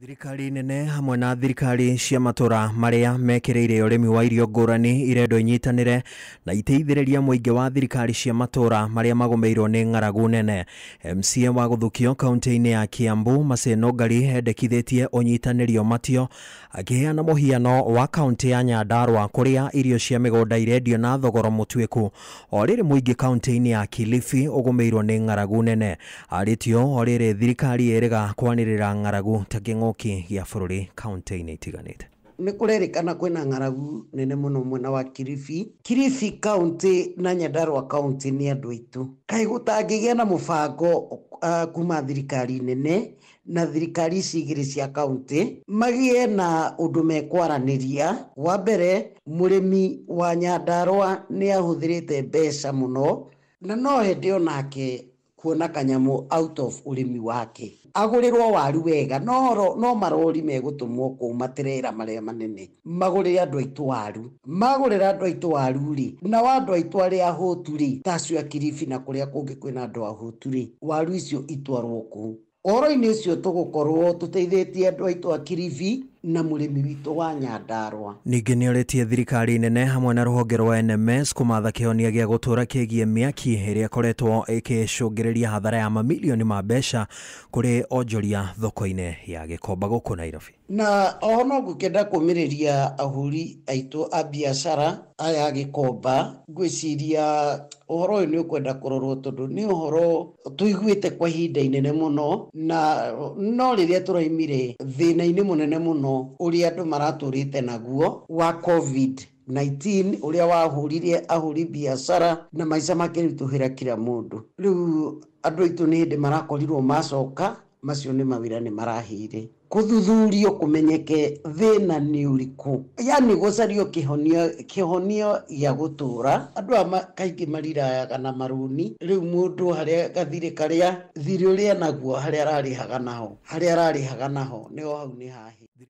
thirikari nene hamwe na thirikari cia matura maria mekireire urimi wa irio ngurani irendo inyitanire na iteithĩrĩria mũingĩ wa thirikari cia matura maria magomeirwo nĩ ng'aragu nene MCA wa guthukio kaunti-inĩ ya Kiambu Maseno Ngari endekithĩtie ũnyitanĩrio matio akĩheana mũhiano wa kaunti ya Nyandarua kũrĩa irio cia mĩgũnda irendio na thogoro mũtuĩku o rĩrĩ mũingĩ kaunti-inĩ ya Kilifi ũgomeirwo nĩ ng'aragu nene aritio o rĩrĩ thirikari ĩrĩga kwanĩrĩra ng'aragu ta njoki ya bururi kaunti-inĩ itiganite nä kå rerĩkana kwĩna ng'aragu nene no mwena wa kiribi kiribi kaunti na nyandarwa kaunti kaä gå tangä gä a na mũbango uh, kuma thirikari nene na thirikari ici rä cia kaunti magĩe na ũndũ mekwaranĩria wa mbere mũrĩmi wa nyandarwa nĩ ahũthĩrĩte mbeca no na no ndä onake kuona kanyamu out of urimi wake agurirwo waru wega no no marori megutumwo ku matirera maria manene magurire andu aitu waru magurira andu aitu waru ri wa andu aitu aria ahutu ri ta acio a kirifi na kuria kungi kwina andu ahutu ri waru icio itwarwo ku oro-inĩ ũcio tũgũkorwo tũteithĩtie andũ aitũ a na murimi witå wa nyandarwa ningä nä oretie thirikari nene hamwe na rå rwa nms kå matha kä honia gä a gå tå ra kä giä mä aki ä rä a koretwo ä kä cångä rä ria hathara ya mamilioni ma mbeca kå rä onjoria thoko-inä ya gä komba gå kå nairobi na oho no ngå kenda kå mä rä ria ahuri aitå a biacara aya gä komba ngwĩciria ũhoro ni nĩ ũkwenda kũrorwo tondũ nĩ ũhoro kwa ihinda inene mũno na no rĩrĩa tũraimire thĩna-inĩ mũnene mũno murimo uria andu maraturite naguo wa covid 19 uria wahurire ahuri biacara na maica makirituhira kila mundu riu andu aitu ni hindi marakorirwo macoka macio ni mawira ni marahire kuthuthurio kumenyeke thina ni uriku yani gucario kihonio kihonio ya gutura andu ama kaingi marirayaga na maruni riu mundu hari gathiri karia thiri uria naguo haria ararihaga naho haria ararihaga naho niho hau ni hahi